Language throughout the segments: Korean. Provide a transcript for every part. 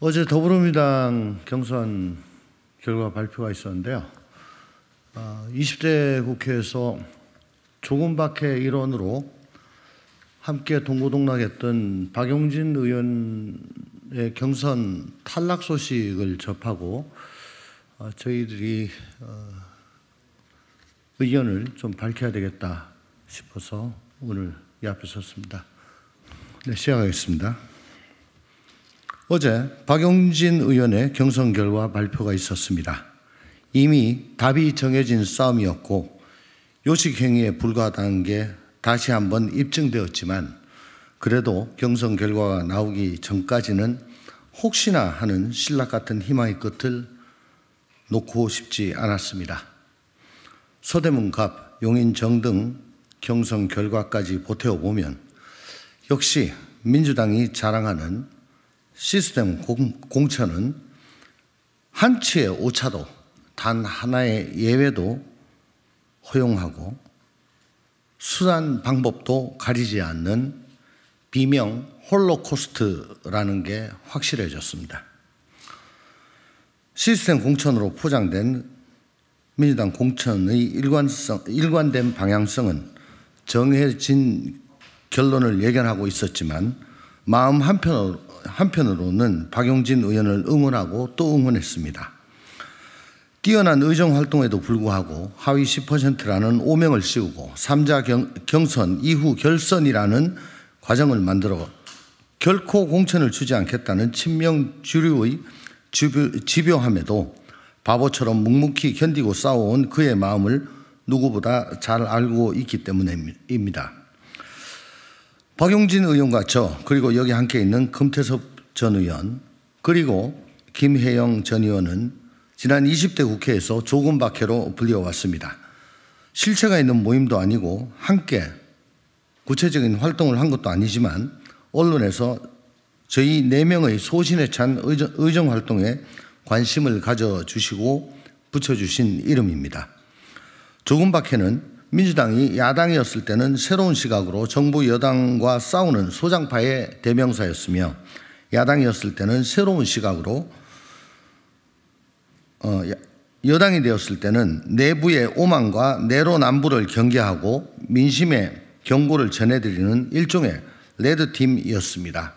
어제 더불어민주당 경선 결과 발표가 있었는데요. 20대 아, 국회에서 조금밖에 일원으로 함께 동고동락했던 박용진 의원의 경선 탈락 소식을 접하고 아, 저희들이 어, 의견을 좀 밝혀야 되겠다 싶어서 오늘 이 앞에 섰습니다. 네, 시작하겠습니다. 어제 박용진 의원의 경선 결과 발표가 있었습니다. 이미 답이 정해진 싸움이었고 요식행위에 불과하다는 게 다시 한번 입증되었지만 그래도 경선 결과가 나오기 전까지는 혹시나 하는 신락 같은 희망의 끝을 놓고 싶지 않았습니다. 서대문갑, 용인정 등 경선 결과까지 보태어 보면 역시 민주당이 자랑하는 시스템 공, 천은한 치의 오차도 단 하나의 예외도 허용하고 수단 방법도 가리지 않는 비명 홀로코스트라는 게 확실해졌습니다. 시스템 공천으로 포장된 민주당 공천의 일관성, 일관된 방향성은 정해진 결론을 예견하고 있었지만 마음 한편으로, 한편으로는 박용진 의원을 응원하고 또 응원했습니다. 뛰어난 의정 활동에도 불구하고 하위 10%라는 오명을 씌우고 3자 경, 선 이후 결선이라는 과정을 만들어 결코 공천을 주지 않겠다는 친명 주류의 집요함에도 바보처럼 묵묵히 견디고 싸워온 그의 마음을 누구보다 잘 알고 있기 때문입니다. 박용진 의원과 저 그리고 여기 함께 있는 금태섭 전 의원 그리고 김혜영 전 의원은 지난 20대 국회에서 조금 박해로 불려왔습니다. 실체가 있는 모임도 아니고 함께 구체적인 활동을 한 것도 아니지만 언론에서 저희 4명의 소신에 찬 의정, 의정 활동에 관심을 가져주시고 붙여주신 이름입니다. 조금 박해는 민주당이 야당이었을 때는 새로운 시각으로 정부 여당과 싸우는 소장파의 대명사였으며 야당이었을 때는 새로운 시각으로 어, 여당이 되었을 때는 내부의 오만과 내로남불을 경계하고 민심의 경고를 전해드리는 일종의 레드팀이었습니다.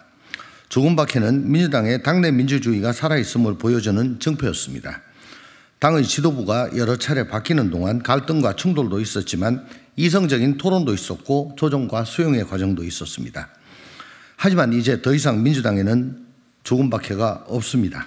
조금 밖에는 민주당의 당내 민주주의가 살아있음을 보여주는 증표였습니다. 당의 지도부가 여러 차례 바뀌는 동안 갈등과 충돌도 있었지만 이성적인 토론도 있었고 조정과 수용의 과정도 있었습니다. 하지만 이제 더 이상 민주당에는 조금밖에가 없습니다.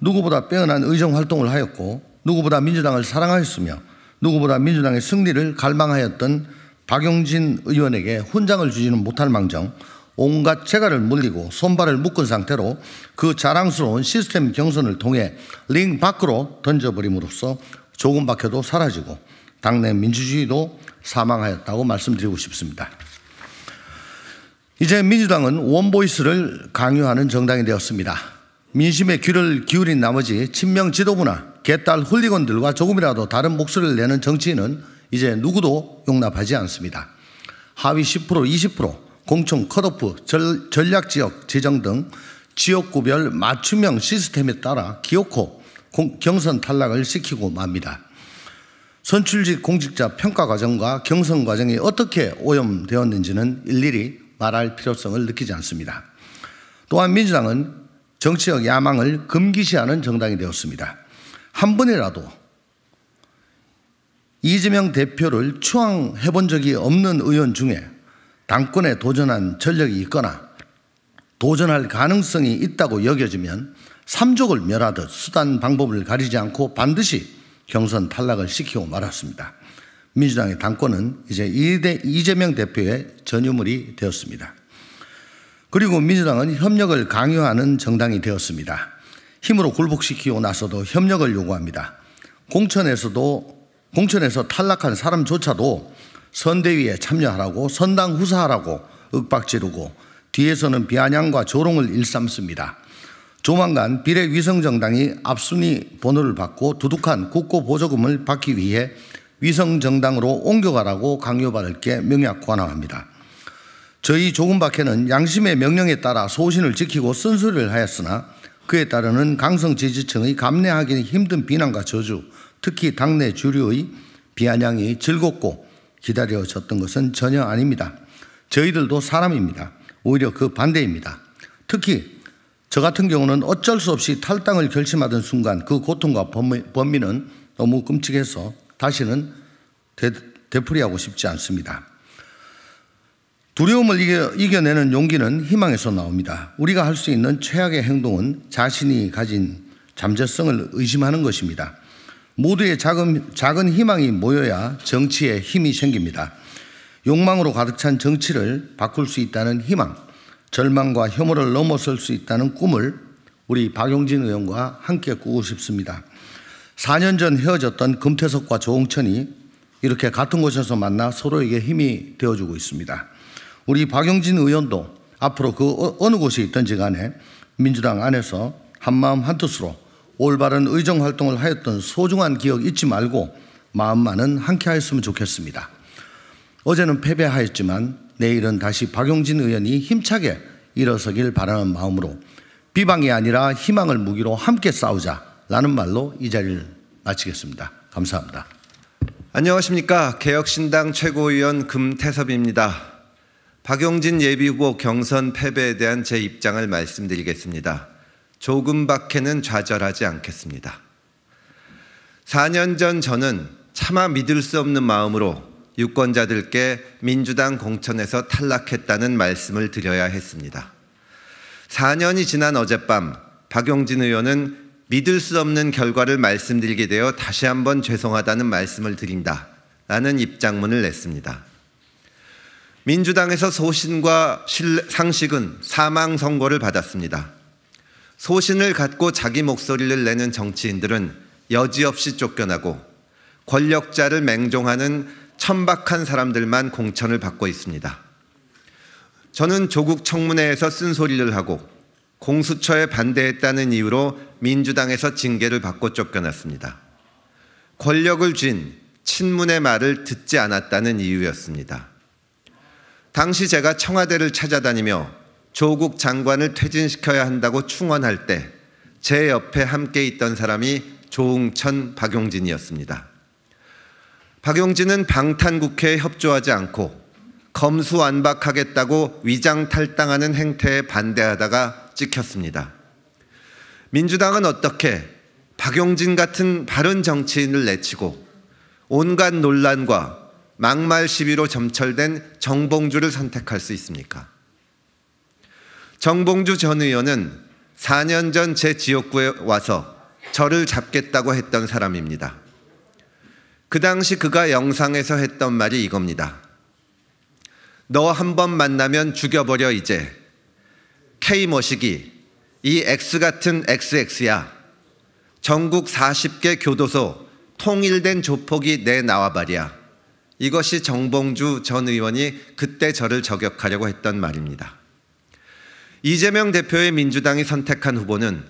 누구보다 빼어난 의정 활동을 하였고 누구보다 민주당을 사랑하였으며 누구보다 민주당의 승리를 갈망하였던 박용진 의원에게 훈장을 주지는 못할 망정 온갖 재갈을 물리고 손발을 묶은 상태로 그 자랑스러운 시스템 경선을 통해 링 밖으로 던져버림으로써 조금 밖에도 사라지고 당내 민주주의도 사망하였다고 말씀드리고 싶습니다. 이제 민주당은 원보이스를 강요하는 정당이 되었습니다. 민심의 귀를 기울인 나머지 친명 지도부나 개딸 홀리건들과 조금이라도 다른 목소리를 내는 정치인은 이제 누구도 용납하지 않습니다. 하위 10% 20% 공청, 컷오프, 전, 전략지역 지정 등 지역구별 맞춤형 시스템에 따라 기어코 경선 탈락을 시키고 맙니다. 선출직 공직자 평가 과정과 경선 과정이 어떻게 오염되었는지는 일일이 말할 필요성을 느끼지 않습니다. 또한 민주당은 정치적 야망을 금기시하는 정당이 되었습니다. 한 번이라도 이재명 대표를 추앙해 본 적이 없는 의원 중에 당권에 도전한 전력이 있거나 도전할 가능성이 있다고 여겨지면 삼족을 멸하듯 수단 방법을 가리지 않고 반드시 경선 탈락을 시키고 말았습니다. 민주당의 당권은 이제 이재명 대표의 전유물이 되었습니다. 그리고 민주당은 협력을 강요하는 정당이 되었습니다. 힘으로 굴복시키고 나서도 협력을 요구합니다. 공천에서도 공천에서 탈락한 사람조차도 선대위에 참여하라고 선당 후사하라고 윽박지르고 뒤에서는 비아냥과 조롱을 일삼습니다. 조만간 비례위성정당이 앞순위 번호를 받고 두둑한 국고보조금을 받기 위해 위성정당으로 옮겨가라고 강요받을 게 명약 관항합니다. 저희 조금박에는 양심의 명령에 따라 소신을 지키고 쓴소리를 하였으나 그에 따르는 강성 지지층의 감내하기 힘든 비난과 저주, 특히 당내 주류의 비아냥이 즐겁고 기다려졌던 것은 전혀 아닙니다. 저희들도 사람입니다. 오히려 그 반대입니다. 특히 저 같은 경우는 어쩔 수 없이 탈당을 결심하던 순간 그 고통과 범미, 는 너무 끔찍해서 다시는 되, 되풀이하고 싶지 않습니다. 두려움을 이겨, 이겨내는 용기는 희망에서 나옵니다. 우리가 할 수 있는 최악의 행동은 자신이 가진 잠재성을 의심하는 것입니다. 모두의 작은, 작은 희망이 모여야 정치에 힘이 생깁니다. 욕망으로 가득 찬 정치를 바꿀 수 있다는 희망, 절망과 혐오를 넘어설 수 있다는 꿈을 우리 박용진 의원과 함께 꾸고 싶습니다. 4년 전 헤어졌던 금태석과 조홍천이 이렇게 같은 곳에서 만나 서로에게 힘이 되어주고 있습니다. 우리 박용진 의원도 앞으로 그 어, 어느 곳에 있든지 간에 민주당 안에서 한마음 한뜻으로 올바른 의정 활동을 하였던 소중한 기억 잊지 말고 마음만은 함께하였으면 좋겠습니다. 어제는 패배하였지만 내일은 다시 박용진 의원이 힘차게 일어서길 바라는 마음으로 비방이 아니라 희망을 무기로 함께 싸우자라는 말로 이 자리를 마치겠습니다. 감사합니다. 안녕하십니까. 개혁신당 최고위원 금태섭입니다. 박용진 예비후보 경선 패배에 대한 제 입장을 말씀드리겠습니다. 조금밖에는 좌절하지 않겠습니다. 4년 전 저는 차마 믿을 수 없는 마음으로 유권자들께 민주당 공천에서 탈락했다는 말씀을 드려야 했습니다. 4년이 지난 어젯밤 박용진 의원은 믿을 수 없는 결과를 말씀드리게 되어 다시 한번 죄송하다는 말씀을 드린다. 라는 입장문을 냈습니다. 민주당에서 소신과 상식은 사망 선고를 받았습니다. 소신을 갖고 자기 목소리를 내는 정치인들은 여지없이 쫓겨나고 권력자를 맹종하는 천박한 사람들만 공천을 받고 있습니다. 저는 조국 청문회에서 쓴소리를 하고 공수처에 반대했다는 이유로 민주당에서 징계를 받고 쫓겨났습니다. 권력을 쥔 친문의 말을 듣지 않았다는 이유였습니다. 당시 제가 청와대를 찾아다니며 조국 장관을 퇴진시켜야 한다고 충원할 때 제 옆에 함께 있던 사람이 조웅천 박용진이었습니다. 박용진은 방탄국회에 협조하지 않고 검수완박하겠다고 위장 탈당하는 행태에 반대하다가 찍혔습니다. 민주당은 어떻게 박용진 같은 바른 정치인을 내치고 온갖 논란과 막말 시비로 점철된 정봉주를 선택할 수 있습니까? 정봉주 전 의원은 4년 전 제 지역구에 와서 저를 잡겠다고 했던 사람입니다. 그 당시 그가 영상에서 했던 말이 이겁니다. 너 한 번 만나면 죽여버려 이제. K머시기, 이 X 같은 XX야. 전국 40개 교도소 통일된 조폭이 내 나와발이야. 이것이 정봉주 전 의원이 그때 저를 저격하려고 했던 말입니다. 이재명 대표의 민주당이 선택한 후보는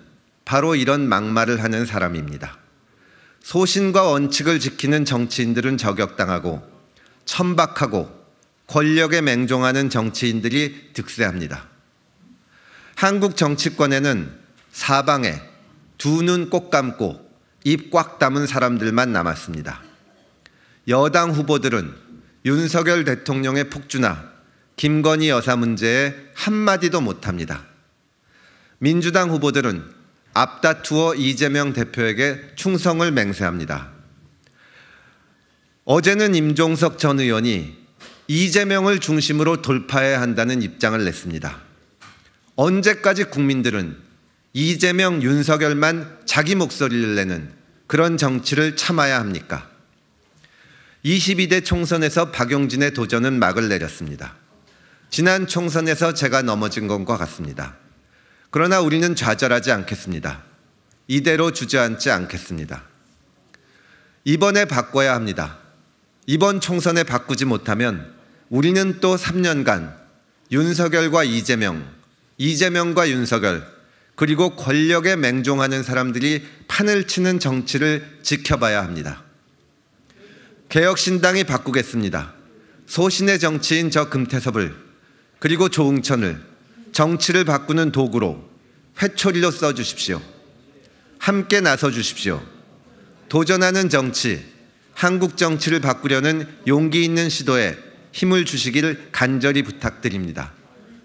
바로 이런 막말을 하는 사람입니다. 소신과 원칙을 지키는 정치인들은 저격당하고 천박하고 권력에 맹종하는 정치인들이 득세합니다. 한국 정치권에는 사방에 두 눈 꼭 감고 입 꽉 담은 사람들만 남았습니다. 여당 후보들은 윤석열 대통령의 폭주나 김건희 여사 문제에 한마디도 못합니다. 민주당 후보들은 앞다투어 이재명 대표에게 충성을 맹세합니다. 어제는 임종석 전 의원이 이재명을 중심으로 돌파해야 한다는 입장을 냈습니다. 언제까지 국민들은 이재명 윤석열만 자기 목소리를 내는 그런 정치를 참아야 합니까? 22대 총선에서 박용진의 도전은 막을 내렸습니다. 지난 총선에서 제가 넘어진 것과 같습니다. 그러나 우리는 좌절하지 않겠습니다. 이대로 주저앉지 않겠습니다. 이번에 바꿔야 합니다. 이번 총선에 바꾸지 못하면 우리는 또 3년간 윤석열과 이재명, 이재명과 윤석열, 그리고 권력에 맹종하는 사람들이 판을 치는 정치를 지켜봐야 합니다. 개혁신당이 바꾸겠습니다. 소신의 정치인 저 금태섭을 그리고 조응천을 정치를 바꾸는 도구로 회초리로 써 주십시오. 함께 나서 주십시오. 도전하는 정치, 한국 정치를 바꾸려는 용기 있는 시도에 힘을 주시기를 간절히 부탁드립니다.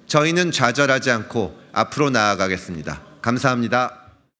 저희는 좌절하지 않고 앞으로 나아가겠습니다. 감사합니다.